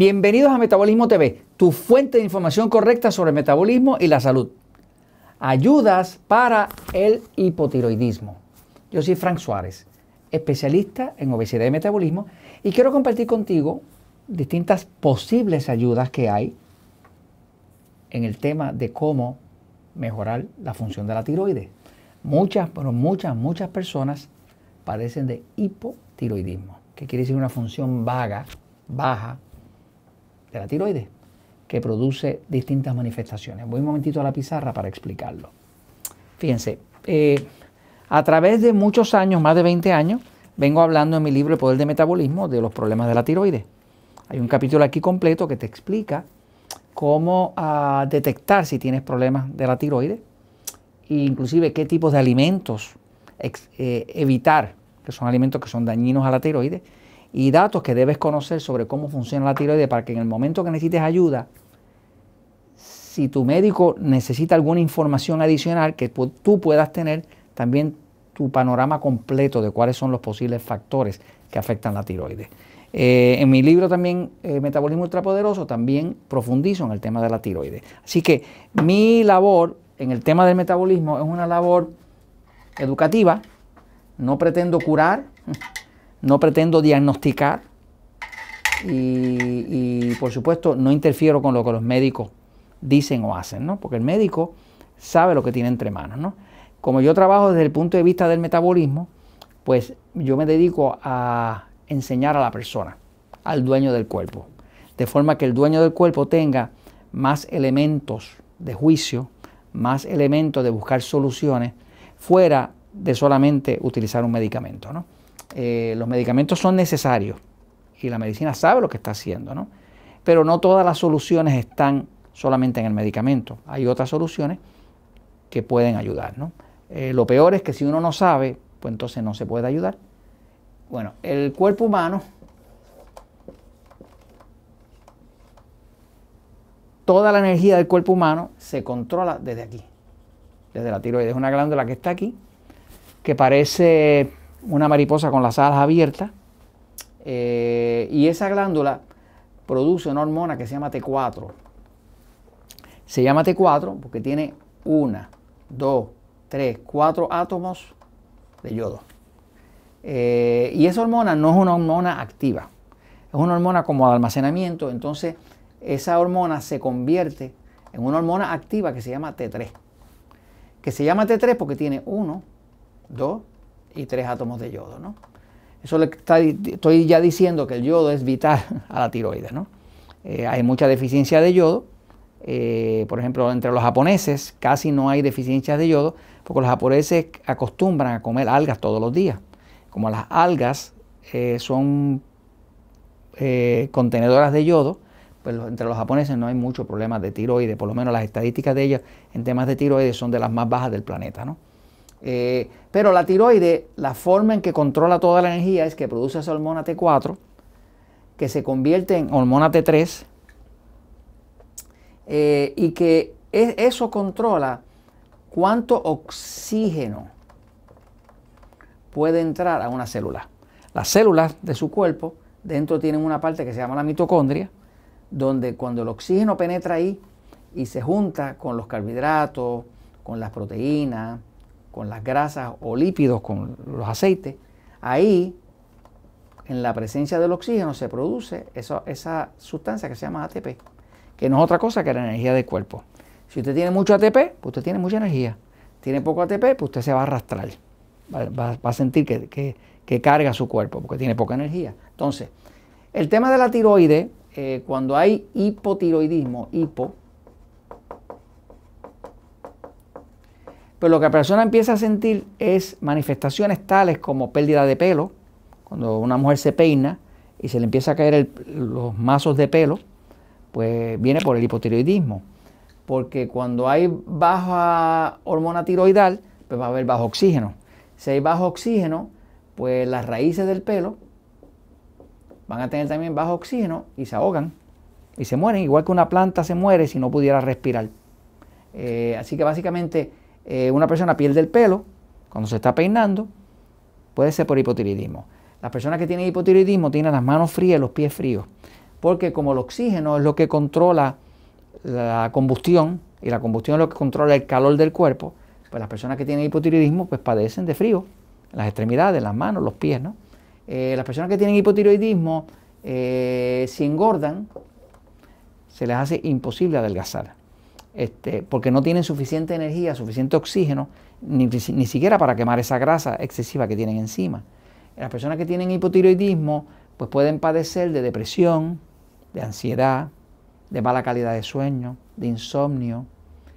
Bienvenidos a Metabolismo TV, tu fuente de información correcta sobre el metabolismo y la salud. Ayudas para el hipotiroidismo. Yo soy Frank Suárez, especialista en obesidad y metabolismo, y quiero compartir contigo distintas posibles ayudas que hay en el tema de cómo mejorar la función de la tiroides. Muchas, pero muchas, muchas personas padecen de hipotiroidismo, que quiere decir una función vaga, baja de la tiroides que produce distintas manifestaciones. Voy un momentito a la pizarra para explicarlo. Fíjense, eh, a través de muchos años, más de 20 años, vengo hablando en mi libro El Poder de Metabolismo de los problemas de la tiroides. Hay un capítulo aquí completo que te explica cómo ah, detectar si tienes problemas de la tiroides e inclusive qué tipos de alimentos eh, evitar, que son alimentos que son dañinos a la tiroides y datos que debes conocer sobre cómo funciona la tiroides para que en el momento que necesites ayuda, si tu médico necesita alguna información adicional que tú puedas tener, también tu panorama completo de cuáles son los posibles factores que afectan la tiroides. Eh, en mi libro también, eh, Metabolismo Ultrapoderoso, también profundizo en el tema de la tiroides. Así que mi labor en el tema del metabolismo es una labor educativa, no pretendo curar, no pretendo diagnosticar y, por supuesto no interfiero con lo que los médicos dicen o hacen, ¿no? porque el médico sabe lo que tiene entre manos. ¿no? Como yo trabajo desde el punto de vista del metabolismo, pues yo me dedico a enseñar a la persona, al dueño del cuerpo, de forma que el dueño del cuerpo tenga más elementos de juicio, más elementos de buscar soluciones, fuera de solamente utilizar un medicamento. ¿no? Eh, los medicamentos son necesarios y la medicina sabe lo que está haciendo, ¿no? Pero no todas las soluciones están solamente en el medicamento. Hay otras soluciones que pueden ayudar, ¿no? Eh, lo peor es que si uno no sabe, pues entonces no se puede ayudar. Bueno, el cuerpo humano, toda la energía del cuerpo humano se controla desde aquí, desde la tiroides. Es una glándula que está aquí, que parece una mariposa con las alas abiertas, eh, y esa glándula produce una hormona que se llama T4. Se llama T4 porque tiene 1, 2, 3, 4 átomos de yodo. Eh, y esa hormona no es una hormona activa, es una hormona como de almacenamiento, entonces esa hormona se convierte en una hormona activa que se llama T3. Que se llama T3 porque tiene 1, 2, y tres átomos de yodo. ¿no? Eso le estoy ya diciendo que el yodo es vital a la tiroides. ¿no? Eh, hay mucha deficiencia de yodo. Eh, por ejemplo, entre los japoneses casi no hay deficiencias de yodo, porque los japoneses acostumbran a comer algas todos los días. Como las algas eh, son contenedoras de yodo, pues entre los japoneses no hay mucho problemas de tiroides, por lo menos las estadísticas de ellas en temas de tiroides son de las más bajas del planeta. ¿no? Eh, pero la tiroide, la forma en que controla toda la energía es que produce esa hormona T4, que se convierte en hormona T3, eh, y que e, eso controla cuánto oxígeno puede entrar a una célula. Las células de su cuerpo dentro tienen una parte que se llama la mitocondria, donde cuando el oxígeno penetra ahí y se junta con los carbohidratos, con las proteínas, con las grasas o lípidos, con los aceites, ahí en la presencia del oxígeno se produce esa, sustancia que se llama ATP, que no es otra cosa que la energía del cuerpo. Si usted tiene mucho ATP, pues usted tiene mucha energía. Tiene poco ATP, pues usted se va a arrastrar. Va, a sentir que, carga su cuerpo porque tiene poca energía. Entonces, el tema de la tiroide, eh, cuando hay hipotiroidismo, hipo, Pero lo que la persona empieza a sentir es manifestaciones tales como pérdida de pelo, cuando una mujer se peina y se le empieza a caer los mazos de pelo, pues viene por el hipotiroidismo. Porque cuando hay baja hormona tiroidal, pues va a haber bajo oxígeno. Si hay bajo oxígeno, pues las raíces del pelo van a tener también bajo oxígeno y se ahogan y se mueren, igual que una planta se muere si no pudiera respirar. Eh, así que básicamente eh, una persona pierde el pelo cuando se está peinando, puede ser por hipotiroidismo. Las personas que tienen hipotiroidismo tienen las manos frías y los pies fríos, porque como el oxígeno es lo que controla la combustión y la combustión es lo que controla el calor del cuerpo, pues las personas que tienen hipotiroidismo pues padecen de frío, las extremidades, las manos, los pies, ¿no? Eh, las personas que tienen hipotiroidismo, eh, si engordan, se les hace imposible adelgazar. Este, porque no tienen suficiente energía, suficiente oxígeno, ni, siquiera para quemar esa grasa excesiva que tienen encima. Las personas que tienen hipotiroidismo pues pueden padecer de depresión, de ansiedad, de mala calidad de sueño, de insomnio,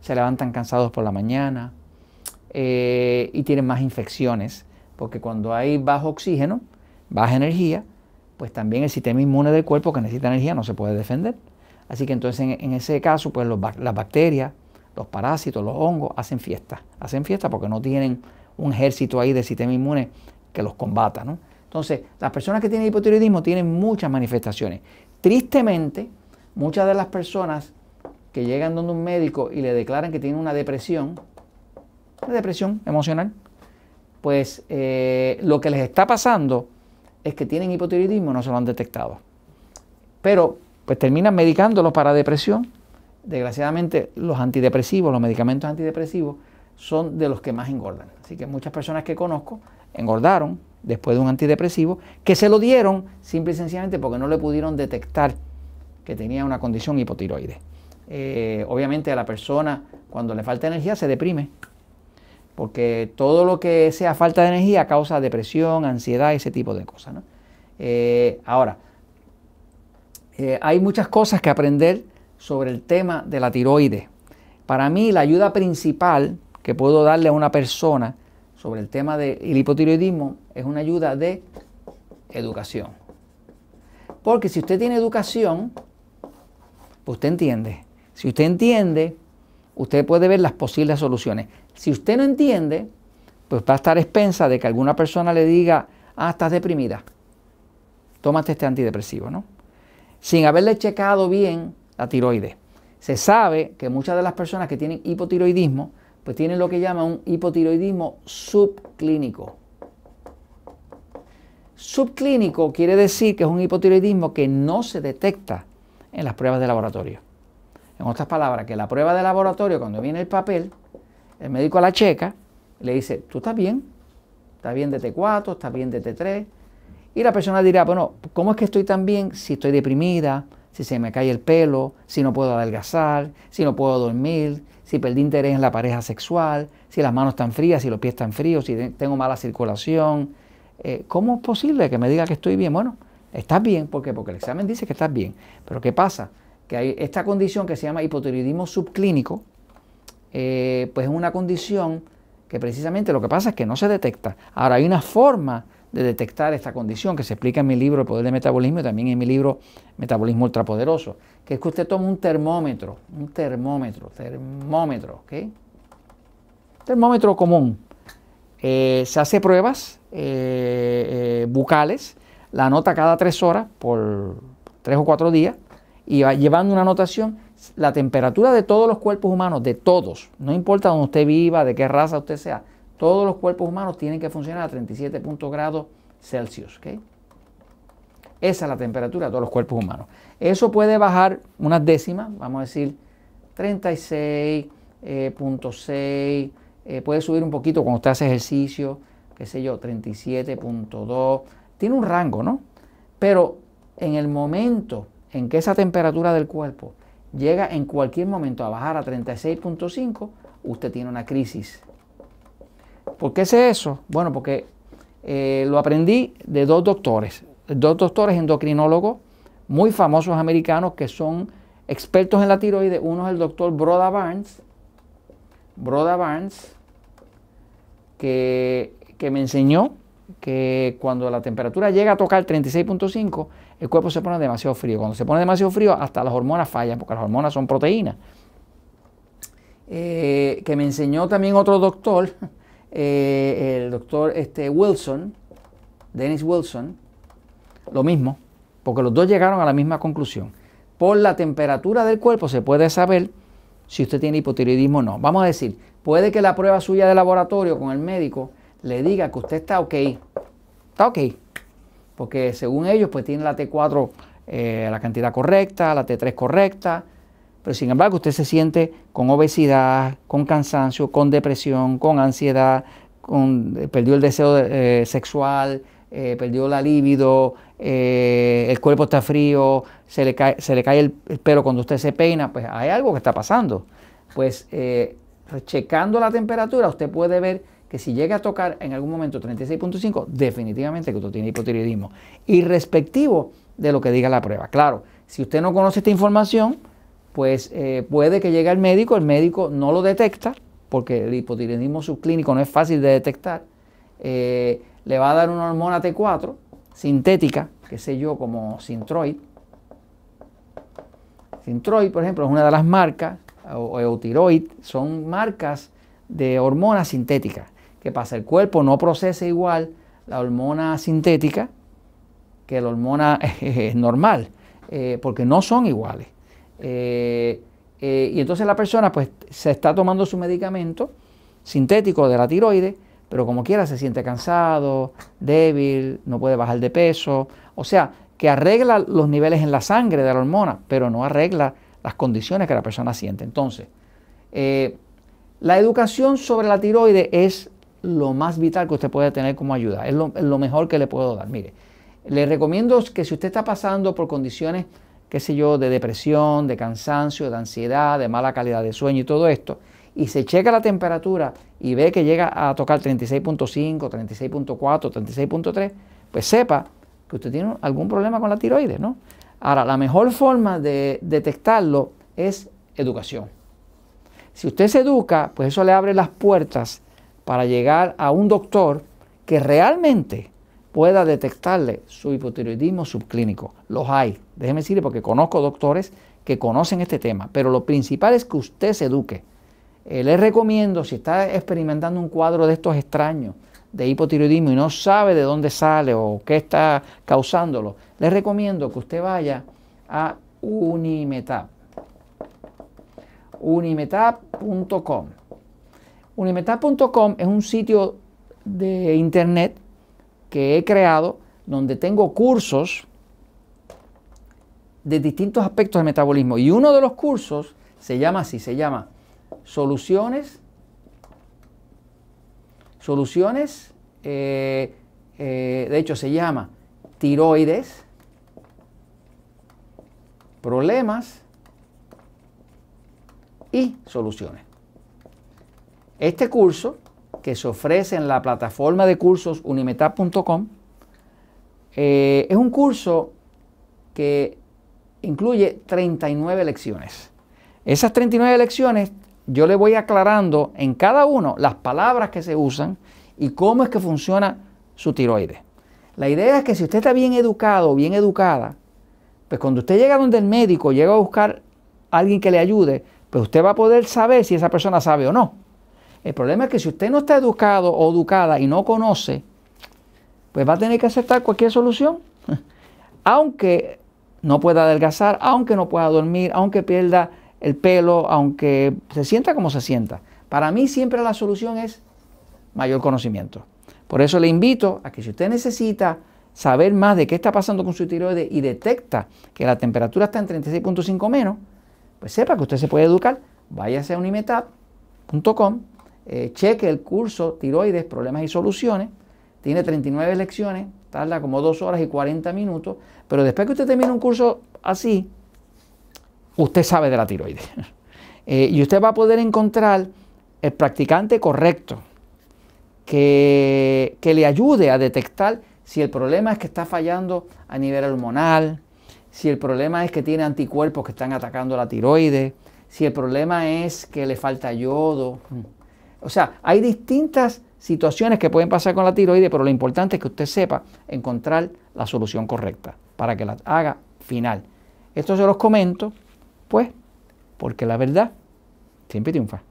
se levantan cansados por la mañana eh, y tienen más infecciones, porque cuando hay bajo oxígeno, baja energía, pues también el sistema inmune del cuerpo que necesita energía no se puede defender. Así que entonces en, ese caso, pues las bacterias, los parásitos, los hongos hacen fiesta. Hacen fiesta porque no tienen un ejército ahí de sistema inmune que los combata. ¿no? Entonces, las personas que tienen hipotiroidismo tienen muchas manifestaciones. Tristemente, muchas de las personas que llegan donde un médico y le declaran que tienen una depresión, una depresión emocional, pues eh, lo que les está pasando es que tienen hipotiroidismo y no se lo han detectado. Pero pues terminan medicándolos para depresión. Desgraciadamente los antidepresivos, los medicamentos antidepresivos son de los que más engordan. Así que muchas personas que conozco engordaron después de un antidepresivo, que se lo dieron simple y sencillamente porque no le pudieron detectar que tenía una condición hipotiroide. Eh, obviamente a la persona cuando le falta energía se deprime, porque todo lo que sea falta de energía causa depresión, ansiedad, ese tipo de cosas. Eh, ahora, eh, hay muchas cosas que aprender sobre el tema de la tiroides. Para mí la ayuda principal que puedo darle a una persona sobre el tema del hipotiroidismo es una ayuda de educación. Porque si usted tiene educación, pues usted entiende. Si usted entiende, usted puede ver las posibles soluciones. Si usted no entiende, pues va a estar expensa de que alguna persona le diga, ah, estás deprimida, tómate este antidepresivo, ¿no? sin haberle checado bien la tiroides. Se sabe que muchas de las personas que tienen hipotiroidismo, pues tienen lo que llaman un hipotiroidismo subclínico. Subclínico quiere decir que es un hipotiroidismo que no se detecta en las pruebas de laboratorio. En otras palabras, que la prueba de laboratorio, cuando viene el papel, el médico la checa, le dice, tú estás bien, estás bien de T4, estás bien de T3, y la persona dirá, bueno, ¿cómo es que estoy tan bien si estoy deprimida, si se me cae el pelo, si no puedo adelgazar, si no puedo dormir, si perdí interés en la pareja sexual, si las manos están frías, si los pies están fríos, si tengo mala circulación? Eh, ¿Cómo es posible que me diga que estoy bien? Bueno, estás bien, ¿por qué? Porque el examen dice que estás bien. Pero ¿qué pasa? Que hay esta condición que se llama hipotiroidismo subclínico, eh, pues es una condición que precisamente lo que pasa es que no se detecta. Ahora, hay una forma de detectar esta condición que se explica en mi libro El Poder del Metabolismo y también en mi libro Metabolismo Ultrapoderoso, que es que usted toma un termómetro, un termómetro, termómetro, ¿ok? Termómetro común. Eh, se hace pruebas eh, eh, bucales, la anota cada tres horas por tres o cuatro días y va llevando una anotación la temperatura de todos los cuerpos humanos, de todos, no importa donde usted viva, de qué raza usted sea, todos los cuerpos humanos tienen que funcionar a 37 grados Celsius. Esa es la temperatura de todos los cuerpos humanos. Eso puede bajar unas décimas, vamos a decir 36.6, eh, eh, puede subir un poquito cuando usted hace ejercicio, qué sé yo, 37.2. Tiene un rango, ¿no? Pero en el momento en que esa temperatura del cuerpo llega en cualquier momento a bajar a 36.5, usted tiene una crisis ¿Por qué sé eso? Bueno, porque eh, lo aprendí de dos doctores, dos doctores endocrinólogos muy famosos americanos que son expertos en la tiroides. Uno es el doctor Broda Barnes, Broda Barnes, que, me enseñó que cuando la temperatura llega a tocar 36.5, el cuerpo se pone demasiado frío. Cuando se pone demasiado frío, hasta las hormonas fallan, porque las hormonas son proteínas. Eh, que me enseñó también otro doctor, Eh, el doctor este, Wilson, Dennis Wilson, lo mismo, porque los dos llegaron a la misma conclusión. Por la temperatura del cuerpo se puede saber si usted tiene hipotiroidismo o no. Vamos a decir, puede que la prueba suya de laboratorio con el médico le diga que usted está ok, está ok, porque según ellos pues tiene la T4 eh, la cantidad correcta, la T3 correcta, pero sin embargo, usted se siente con obesidad, con cansancio, con depresión, con ansiedad, con, eh, perdió el deseo eh, sexual, eh, perdió la libido, el cuerpo está frío, se le cae, se le cae el, pelo cuando usted se peina, pues hay algo que está pasando. Pues checando la temperatura, usted puede ver que si llega a tocar en algún momento 36.5, definitivamente que usted tiene hipotiroidismo. Irrespectivo de lo que diga la prueba. Claro, si usted no conoce esta información, pues eh, puede que llegue al médico, el médico no lo detecta, porque el hipotiroidismo subclínico no es fácil de detectar, eh, le va a dar una hormona T4 sintética, que sé yo, como Sintroid. Sintroid, por ejemplo, es una de las marcas, o Eutiroid, son marcas de hormonas sintéticas. que pasa? El cuerpo no procesa igual la hormona sintética que la hormona eh, normal, porque no son iguales. Eh, eh, y entonces la persona pues se está tomando su medicamento sintético de la tiroides, pero como quiera se siente cansado, débil, no puede bajar de peso, o sea, que arregla los niveles en la sangre de la hormona, pero no arregla las condiciones que la persona siente. Entonces, eh, la educación sobre la tiroide es lo más vital que usted puede tener como ayuda, es lo, es lo mejor que le puedo dar. Mire, le recomiendo que si usted está pasando por condiciones qué sé yo, de depresión, de cansancio, de ansiedad, de mala calidad de sueño y todo esto, y se checa la temperatura y ve que llega a tocar 36.5, 36.4, 36.3, pues sepa que usted tiene algún problema con la tiroides, ¿no? Ahora, la mejor forma de detectarlo es educación. Si usted se educa, pues eso le abre las puertas para llegar a un doctor que realmente pueda detectarle su hipotiroidismo subclínico. Los hay. Déjeme decirle porque conozco doctores que conocen este tema, pero lo principal es que usted se eduque. Les eh, le recomiendo, si está experimentando un cuadro de estos extraños, de hipotiroidismo y no sabe de dónde sale o qué está causándolo, le recomiendo que usted vaya a Unimetap. Unimetap.com. Unimetap.com es un sitio de internet que he creado donde tengo cursos de distintos aspectos del metabolismo. Y uno de los cursos se llama así, se llama Soluciones, Soluciones, eh, eh, de hecho se llama Tiroides, Problemas y Soluciones. Este curso que se ofrece en la plataforma de cursos unimetap.com. Eh, es un curso que incluye 39 lecciones. Esas 39 lecciones yo le voy aclarando en cada uno las palabras que se usan y cómo es que funciona su tiroides. La idea es que si usted está bien educado, bien educada, pues cuando usted llega donde el médico, llega a buscar a alguien que le ayude, pues usted va a poder saber si esa persona sabe o no. El problema es que si usted no está educado o educada y no conoce, pues va a tener que aceptar cualquier solución. Aunque no pueda adelgazar, aunque no pueda dormir, aunque pierda el pelo, aunque se sienta como se sienta. Para mí siempre la solución es mayor conocimiento. Por eso le invito a que si usted necesita saber más de qué está pasando con su tiroides y detecta que la temperatura está en 36.5 menos, pues sepa que usted se puede educar. Váyase a unimetap.com eh, cheque el curso Tiroides, Problemas y Soluciones. Tiene 39 lecciones, tarda como 2 horas y 40 minutos, pero después que usted termine un curso así, usted sabe de la tiroides. Eh, y usted va a poder encontrar el practicante correcto que, que le ayude a detectar si el problema es que está fallando a nivel hormonal, si el problema es que tiene anticuerpos que están atacando la tiroides, si el problema es que le falta yodo. Mm. O sea, hay distintas situaciones que pueden pasar con la tiroide, pero lo importante es que usted sepa encontrar la solución correcta para que la haga final. Esto se los comento, pues, porque la verdad siempre triunfa.